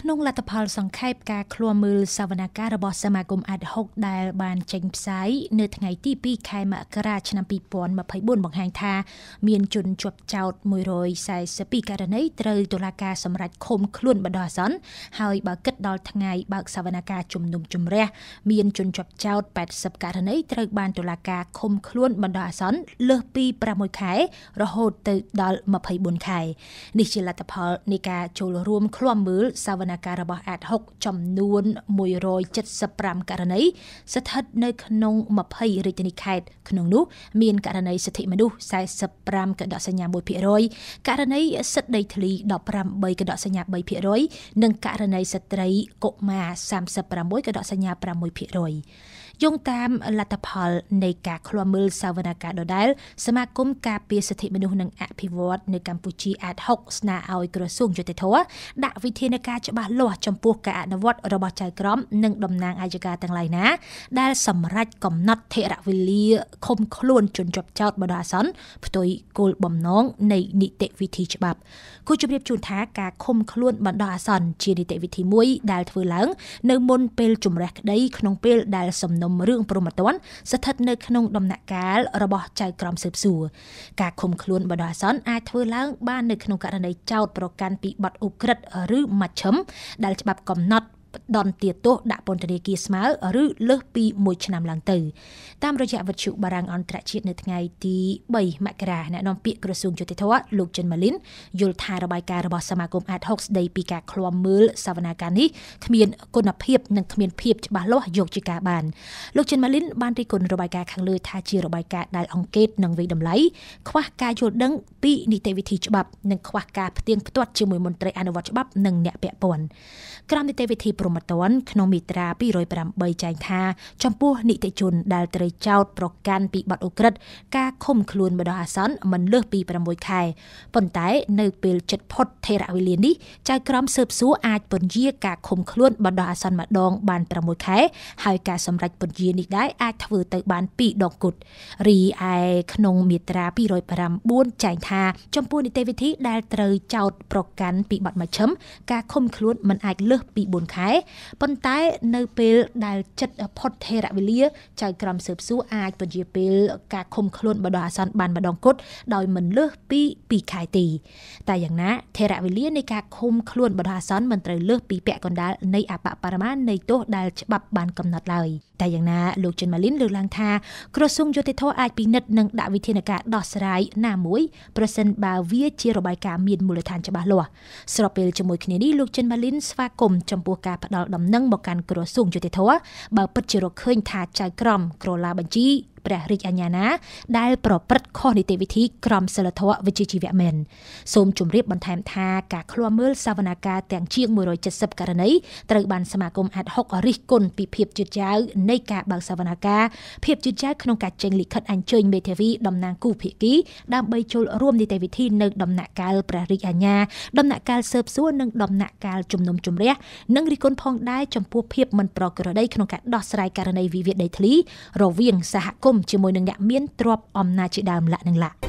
ក្នុងលទ្ធផលសង្ខេបការឃ្លាំមើលសវនកម្មរបស់សមាគមអាត់ហុកដែលបានចេញផ្សាយនៅថ្ងៃទី2ខែមករាឆ្នាំ2024បង្ហាញថាមានជនជាប់ចោទ142ករណីត្រូវតុលាការសម្រេចឃុំខ្លួនបណ្ដោះអាសន្នហើយបើគិតដល់ថ្ងៃបើកសវនកម្មជំនុំជម្រះមានជនជាប់ចោទ80ករណីត្រូវបានតុលាការឃុំខ្លួនបណ្ដោះអាសន្នលើសពី6ខែរហូតទៅដល់24ខែនេះជាលទ្ធផលនៃការចូលរួមឃ្លាំមើលសវនណាការរបស់អាត6ចំនួន175ករណីស្ថិតនៅក្នុង20រាជធានីខេត្តក្នុងនោះ មានករណីសិទ្ធិមនុស្ស45កដកសញ្ញា1%ករណីសិទ្ធិដីធ្លី18កដកសញ្ញា3%និងករណីស្ត្រីកុមារ36កដកសញ្ញា5%។យោងតាមលទ្ធផល នៃការឃ្លាំមើលសាវនាការដដែល សមាគមការពារសិទ្ធិមនុស្សនិងអភិវឌ្ឍនៅកម្ពុជាអាត6ស្នើឲ្យក្រសួងយុតិធម៌ដាក់វិធានការច្បាស់លាស់ចំពោះការអនុវត្តរបស់ចៅក្រមនិងតំណាងអាយកាទាំងឡាយណាដែលសម្រេចកំណត់ធរវេលាឃុំខ្លួនជនជាប់ចោតបណ្ដោះអាសន្នផ្ទុយគោលបំណងនៃនីតិវិធីច្បាប់គូជម្រាបជូនថាការឃុំខ្លួនបណ្ដោះអាសន្នជានីតិវិធីមួយដែលធ្វើឡើងនៅមុនពេលជំរះក្តីក្នុងពេលដែលសំណនុំរឿងព្រហ្មទណ្ឌស្ថិតនៅក្នុងដំណាក់កាលរបស់ចៅក្រមស៊ើបសួរការឃុំខ្លួនបដិអាសន្នអាចធ្វើឡើងបាននៅក្នុងករណីចោតប្រកាន់ពីបទឧក្រិដ្ឋឬមជ្ឈិមដែលច្បាប់កំណត់ដន់ទាទោសដាក់ពន្ធនាគារស្មើឬលើសពី1ឆ្នាំឡើងទៅតាមរយៈវិទ្យុបារាំងអន្តរជាតិនៅថ្ងៃទី3មករាអ្នកនាំពាក្យក្រសួងយុតិធម៌លោកចិនម៉ាលីន យល់ថារបាយការណ៍របស់សមាគមអាតហុកស្ដីពីការឃ្លាំមើលសវនាការនេះគ្មានគុណភាពនិងគ្មានភាពច្បាស់លាស់យកជាការបានលោកចិនម៉ាលីនបានរិះគន់របាយការណ៍ខាងលើថាជារបាយការណ៍ដែលអង្កេតនិងវិតម្លៃខ្វះការយល់ដឹងពីនីតិវិធីច្បាប់និងខ្វះការផ្ទៀងផ្ទាត់ជាមួយមន្ត្រីអនុវត្តច្បាប់និងអ្នកពាក់ព័ន្ធក្រមនីតិវិធីប្រព្រហ្មទណ្ឌក្នុងមាត្រា208ចែងថាចំពោះនីតិជនដែលត្រូវចោទប្រកាន់ពីបទអូក្រិដ្ឋការឃុំខ្លួនម្ដងអាសន្នមិនលើសពី6ខែប៉ុន្តែនៅពេលជិតផុតថេរវេលានេះចៅក្រមស៊ើបសួរអាចពន្យាការឃុំខ្លួនបណ្ដោះអាសន្នម្ដងបាន6ខែហើយការសម្រេចពន្យានេះដែរអាចធ្វើទៅបាន2ដងគត់រីឯក្នុងមាត្រា254ចែងថាចំពោះនីតិវិធី ដែលត្រូវចោទប្រកាន់ពីបទមកឈឹមការឃុំខ្លួនមិនអាច លើសពី4ខែប៉ុន្តែនៅពេលដែលចិត្តផុតថេរវេលាចៅក្រមស៊ើបសួរអាចពន្យាពេលការឃុំខ្លួនបដិអាសន្នបានម្ដងគត់ដោយមិនលើសពី2ខែទេតែយ៉ាងណាថេរវេលានៃការឃុំខ្លួនបដិអាសន្នមិនត្រូវលើសពីពាក់កណ្ដាលនៃអបបរមានៃទោសដែលច្បាប់បានកំណត់ឡើយតែយ៉ាងណាលោកចិនម៉ាលីនលើកឡើងថាក្រសួងយុតិធធអាចពិនិត្យនិងដាក់វិធានការដោះស្រាយណាមួយប្រសិនបើវាជារបាយការណ៍មានមូលដ្ឋានច្បាស់លាស់ស្របពេលជាមួយគ្នានេះលោកចិនម៉ាលីនស្វាគមន៍ចំពោះការផ្ដល់ដំណឹងមកកាន់ក្រសួងយុតិធធម៌បើ ពិតជារកឃើញ ថាចៅក្រមក្រឡាបញ្ជីព្រះរាជអាជ្ញាណាដែលប្រព្រឹត្តខុសនីតិវិធី ក្រមសីលធម៌វិជ្ជាជីវៈមែនសូមជម្រាបបន្ថែមថាការឃ្លាំមើលសវនាការទាំងជាង170ករណីត្រូវបានសមាគមអាត់ហុករិះគន់ពីភាពជឿជាវនៃការបើកសវនាការភាពជឿជាវក្នុងការចេញលិខិតអញ្ជើញមេធាវីតំណាងគូភាគីដើម្បីចូលរួមនីតិវិធីនៅដំណាក់កាលព្រះរាជអាជ្ញាដំណាក់កាលស៊ើបសួរនិងដំណាក់កាលជំនុំជម្រះនិងរិះគន់ផងដែរចំពោះភាពមិនប្រក្រតីក្នុងការដោះស្រាយករណីវិវាទដីធ្លីរវាងសហគមមជាមួយនឹងអ្នកមានទ្រព្យអំណាចជាដើមលក្ខនឹងឡា